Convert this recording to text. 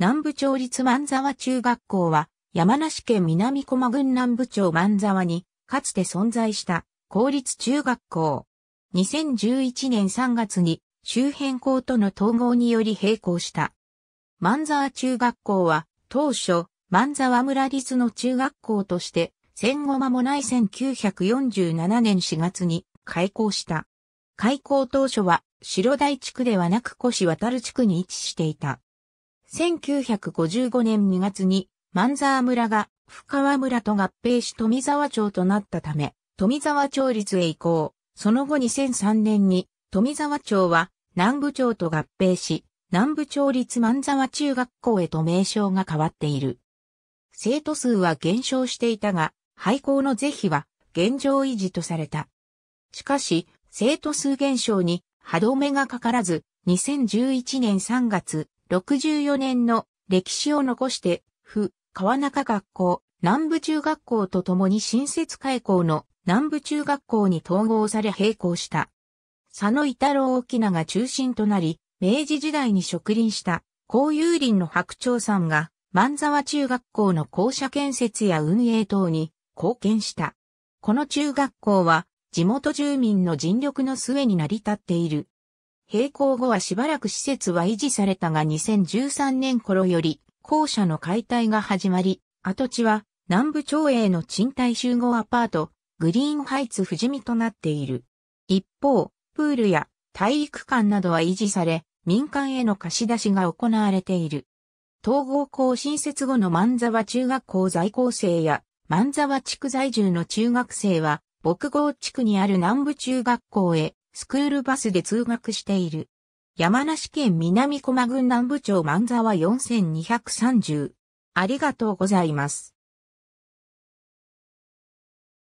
南部町立万沢中学校は、山梨県南駒郡南部町万沢に、かつて存在した公立中学校。2011年3月に周辺校との統合により並行した。万沢中学校は当初万沢村立の中学校として戦後間もない1947年4月に開校した。開校当初は白台地区ではなく越渡る地区に位置していた。1955年2月に、万沢村が深川村と合併し富沢町となったため、富沢町立へ移行。その後2003年に、富沢町は南部町と合併し、南部町立万沢中学校へと名称が変わっている。生徒数は減少していたが、廃校の是非は現状維持とされた。しかし、生徒数減少に歯止めがかからず、2011年3月、64年の歴史を残して、府、川中学校、南部中学校と共に新設開校の南部中学校に統合され閉校した。佐野伊太郎沖名が中心となり、明治時代に植林した高遊林の白鳥さんが、万沢中学校の校舎建設や運営等に貢献した。この中学校は、地元住民の尽力の末に成り立っている閉校後はしばらく施設は維持されたが2013年頃より校舎の解体が始まり、跡地は南部町営の賃貸集合アパート、グリーンハイツ富士見となっている。一方、プールや体育館などは維持され、民間への貸し出しが行われている。統合校新設後の万沢中学校在校生や万沢地区在住の中学生は、北郷地区にある南部中学校へスクールバスで通学している。山梨県南駒郡南部町万沢4230。ありがとうございます。